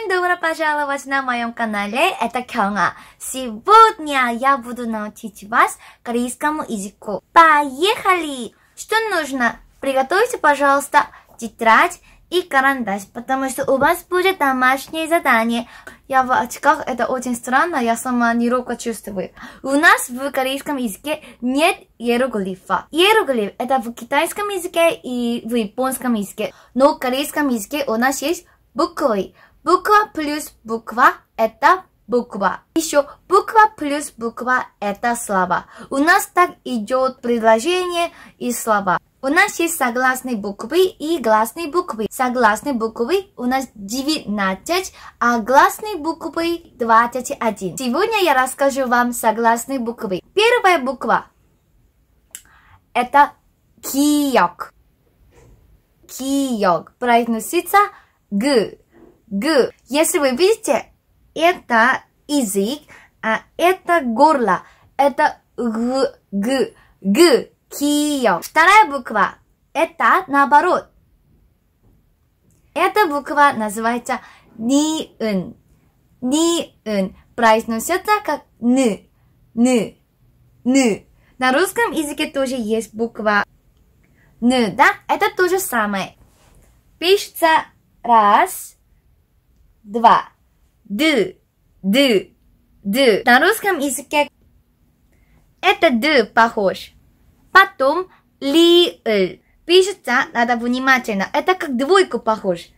Всем добро пожаловать на моем канале, это Кёнга. Сегодня я буду научить вас корейскому языку. Поехали! Что нужно? Приготовьте, пожалуйста, тетрадь и карандаш, потому что у вас будет домашнее задание. Я в очках, это очень странно, я сама неловко чувствую. У нас в корейском языке нет иероглифа. Иероглиф это в китайском языке и в японском языке, но в корейском языке у нас есть буквы. Буква плюс буква – это буква. Еще буква плюс буква – это слова. У нас так идет предложение и слова. У нас есть согласные буквы и гласные буквы. Согласные буквы у нас 19, а гласные буквы 21. Сегодня я расскажу вам согласные буквы. Первая буква – это киёк. Киёк произносится г г. Если вы видите, это язык, а это горло. Это г, г, г, кио. Вторая буква это наоборот. Эта буква называется ниын. Ниын произносится как н, н, н. На русском языке тоже есть буква н, да? Это то же самое. Пишется раз, два. Ду. Ду. Ду. На русском языке это ду похож. Потом ли, Пишется, надо внимательно. Это как двойку похож.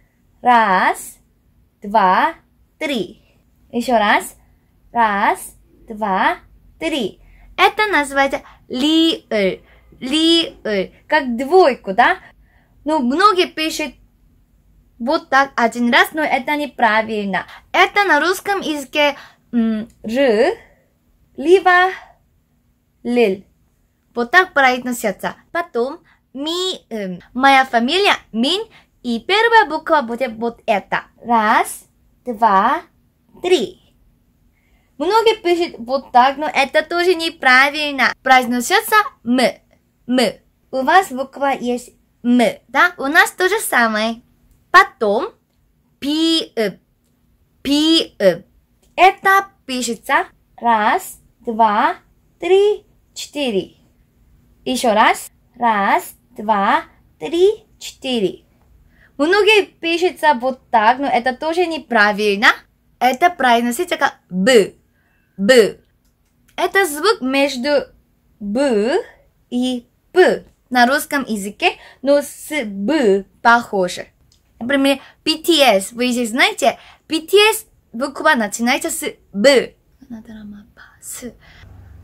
Раз, два, три. Еще раз. Раз, два, три. Это называется ли, л. Ли, Как двойку, да? Ну, многие пишут вот так один раз, но это неправильно. Это на русском языке «ры», либо «лиль». Вот так произносится. Потом ми, э, моя фамилия Мин, и первая буква будет вот это. Раз, два, три. Многие пишут вот так, но это тоже неправильно. Произносится «м», «м». У вас буква есть «м», да? У нас то же самое. Потом пи, э, пи, э. Это пишется раз, два, три, четыре. Еще раз. Раз, два, три, четыре. Многие пишется вот так, но это тоже неправильно. Это произносится как б, б. Это звук между б и п на русском языке, но с б похоже. Например, BTS. Вы здесь знаете, BTS буква начинается с Б.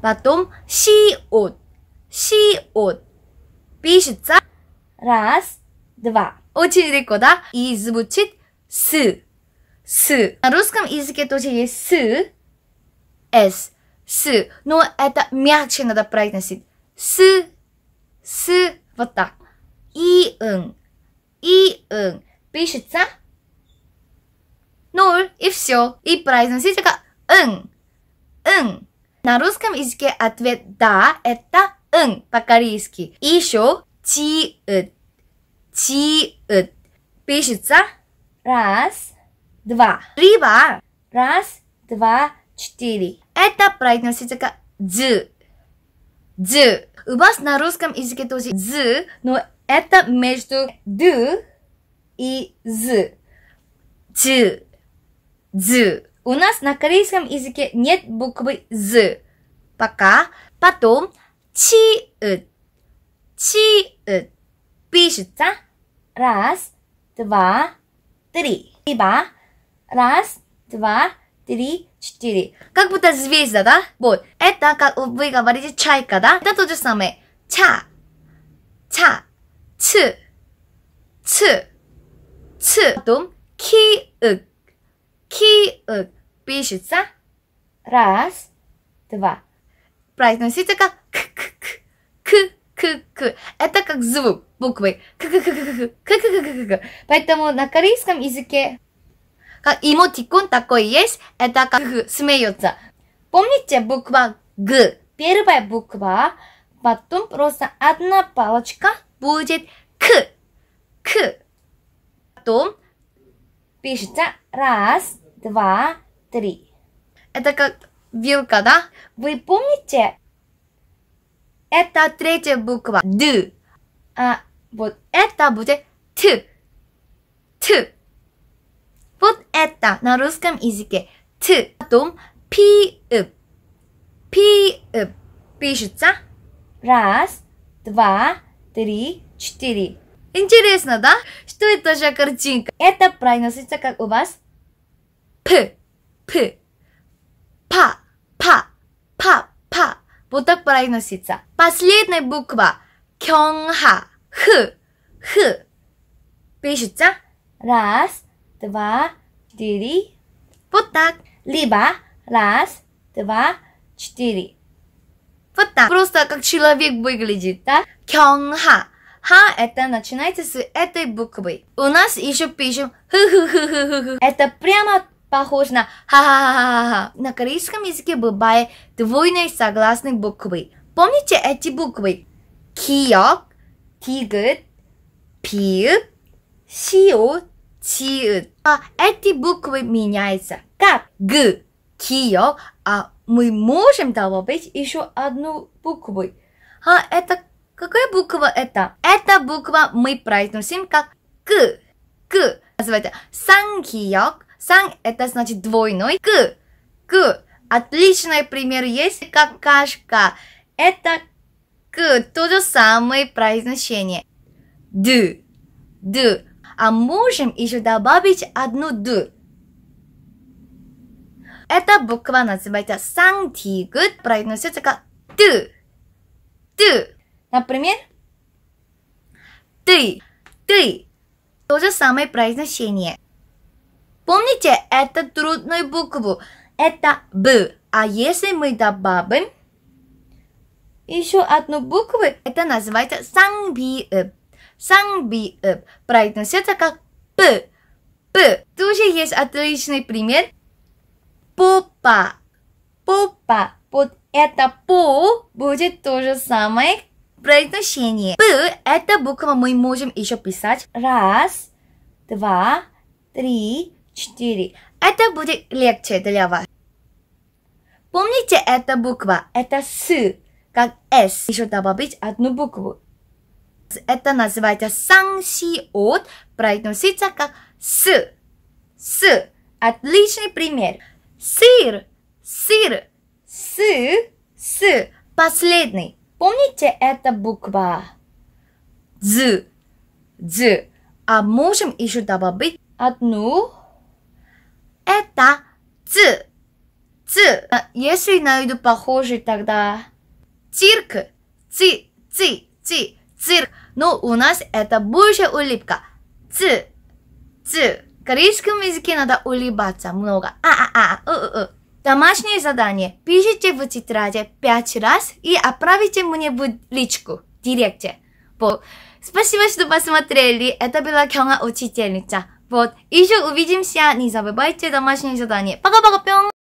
Потом си от. Си от. Пишется раз, два. Очень легко, да? И звучит с. С. На русском языке тоже есть с. С. С. Но это мягче надо произносить. С. С. Вот так. И ын. И пишется ноль и все. И произносите как ын, ын. На русском языке ответ да это ын по-корейски. И еще тиыт, тиыт. Пишется раз, два. Три Раз, два, четыре. Это произносится как дз, дз. У вас на русском языке тоже дз, но это между д и з, ц, з. У нас на корейском языке нет буквы з. Пока. Потом чи, чи, пишется раз, два, три. Либо раз, два, три, четыре. Как будто звезда, да? Вот. Это, как вы говорите, чайка, да? Это то же самое. Ча, ча, ц, ц. 츠. Потом ки Киык. Пишется раз, два. Произносится как к-к-к. К-к-к. Это как звук буквы. К-к-к-к-к. к к к к Поэтому на корейском языке как эмотикон такой есть, это как смеется. Помните буква Г? Первая буква, потом просто одна палочка будет К. К. Потом пишется раз, два, три. Это как вилка, да? Вы помните? Это третья буква Д. А вот это будет Т. Т. Вот это на русском языке. Т. Потом Пи. Э. Пи. Э. Пишется. Раз, два, три, четыре. Интересно, да? Что это за картинка? Это произносится как у вас? П, п, па, па, па, па. Вот так произносится. Последняя буква. Кёнха. Х, х. Пишется. Раз, два, три. Вот так. Либо раз, два, четыре. Вот так. Просто как человек выглядит, да? Кёнха. Ха это начинается с этой буквы. У нас еще пишем ху ху ху ху ху Это прямо похоже на ха-ха-ха-ха-ха. На корейском языке бывает двойные согласные буквы. Помните эти буквы? Киок, тигр, пир, сио, тир. А эти буквы меняются. Как г, киок, а мы можем добавить еще одну букву. А это Какая буква это? Эта буква мы произносим как к. К. Называется санхиёк. Сан это значит двойной. К. К. Отличный пример есть какашка. Это к. То же самое произношение. Д. Д. А можем еще добавить одну д. Эта буква называется сантигут, произносится как т. Т. Например, ты, ты. То же самое произношение. Помните, это трудную букву. Это б. А если мы добавим еще одну букву, это называется сангбиэб. Сангбиэб произносится как п. П. Тоже есть отличный пример. Попа. Попа. Вот это по будет то же самое, произношении. П – это буква мы можем еще писать. Раз, два, три, четыре. Это будет легче для вас. Помните эта буква? Это С, как С. Еще добавить одну букву. Это называется санси от, произносится как С. С. Отличный пример. Сыр, сыр, с, с. Последний. Помните, это буква З. З. А можем еще добавить одну. Это Ц. Ц. А если найду похожий, тогда цирк. Ци, ци, ци, цирк. Но ну, у нас это больше улыбка. Ц. Ц. В корейском языке надо улыбаться много. А-а-а. У У У Домашнее задание. Пишите в тетради пять раз и отправите мне в личку, директе. Вот. Спасибо, что посмотрели. Это была Кёна Учительница. Вот. Еще увидимся. Не забывайте домашнее задание. Пока-пока, пён!